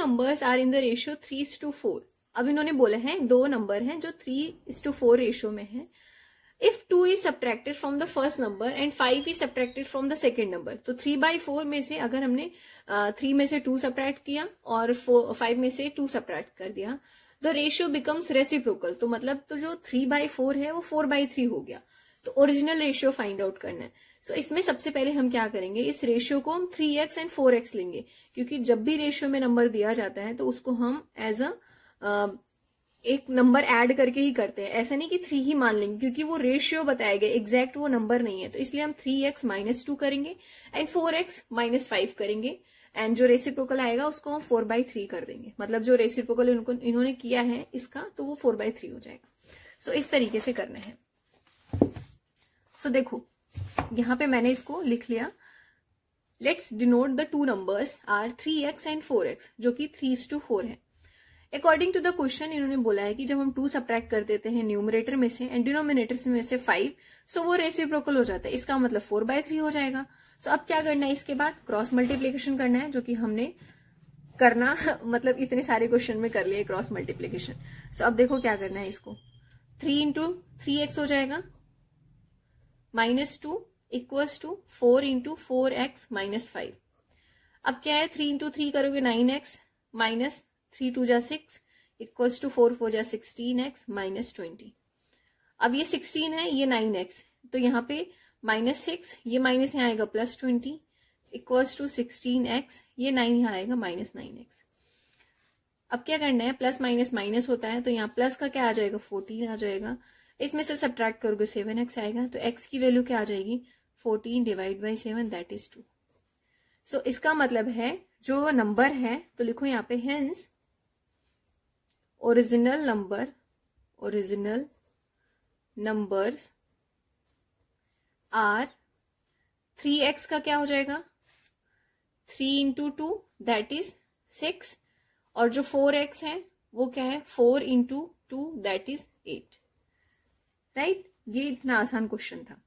numbers are in the ratio three two four अब इन्होंने बोला है दो नंबर हैं जो थ्री टू फोर रेशियो में है if two is subtracted from the first number and five is subtracted from the second number तो थ्री बाई फोर में से अगर हमने थ्री uh, में से टू सब्ट्रैक्ट किया और फाइव में से टू सब्ट्रैक्ट कर दिया द रेशियो बिकम्स रेसिप्रोकल तो मतलब तो जो थ्री बाई फोर है वो फोर बाई थ्री हो गया तो ओरिजिनल रेशियो फाइंड आउट करना है सो so, इसमें सबसे पहले हम क्या करेंगे इस रेशियो को हम three x and four x लेंगे क्योंकि जब भी रेशियो में नंबर दिया जाता है तो उसको हम एज अ एक नंबर ऐड करके ही करते हैं ऐसा नहीं कि थ्री ही मान लेंगे क्योंकि वो रेशियो बताया गया एग्जैक्ट वो नंबर नहीं है तो इसलिए हम थ्री एक्स माइनस टू करेंगे and four x minus five करेंगे एंड जो रेसिप्रोकल आएगा उसको हम फोर बाई थ्री कर देंगे मतलब जो रेसिप्रोकल इनको इन्होंने किया है इसका तो वो फोर बाई थ्री हो जाएगा सो so, इस तरीके से करना है सो so, देखो यहां पे मैंने इसको लिख लिया let's denote the two numbers are three x and four x जो कि थ्री टू फोर है अकॉर्डिंग टू द क्वेश्चन इन्होंने बोला है कि जब हम टू सब्ट्रैक्ट कर देते हैं न्यूमरेटर में से एंड डिनोमिनेटर में से फाइव सो so वो रेसिप्रोकल हो जाता है इसका मतलब फोर बाय थ्री हो जाएगा सो so अब क्या करना है इसके बाद क्रॉस मल्टीप्लीकेशन करना है जो कि हमने करना मतलब इतने सारे क्वेश्चन में कर लिए क्रॉस मल्टीप्लीकेशन सो अब देखो क्या करना है इसको थ्री इंटू थ्री एक्स हो जाएगा minus two equals to four into four x minus five अब क्या है थ्री इंटू थ्री करोगे nine x minus three two जा six equals to four four जा सिक्सटीन एक्स माइनस ट्वेंटी अब ये सिक्सटीन है ये नाइन एक्स तो यहाँ पे माइनस सिक्स ये माइनस यहाँ आएगा plus twenty equals to sixteen x ये नाइन यहाँ आएगा माइनस नाइन एक्स अब क्या करना है प्लस माइनस माइनस होता है तो यहाँ प्लस का क्या आ जाएगा फोर्टीन आ जाएगा इसमें से सब्ट्रैक्ट करोगे सेवन एक्स आएगा तो एक्स की वैल्यू क्या आ जाएगी fourteen divide by seven that is two so इसका मतलब है जो नंबर है तो लिखो यहाँ पे hence original number original numbers are three x का क्या हो जाएगा three into two that is six और जो फोर एक्स है वो क्या है four into two that is eight right ये इतना आसान क्वेश्चन था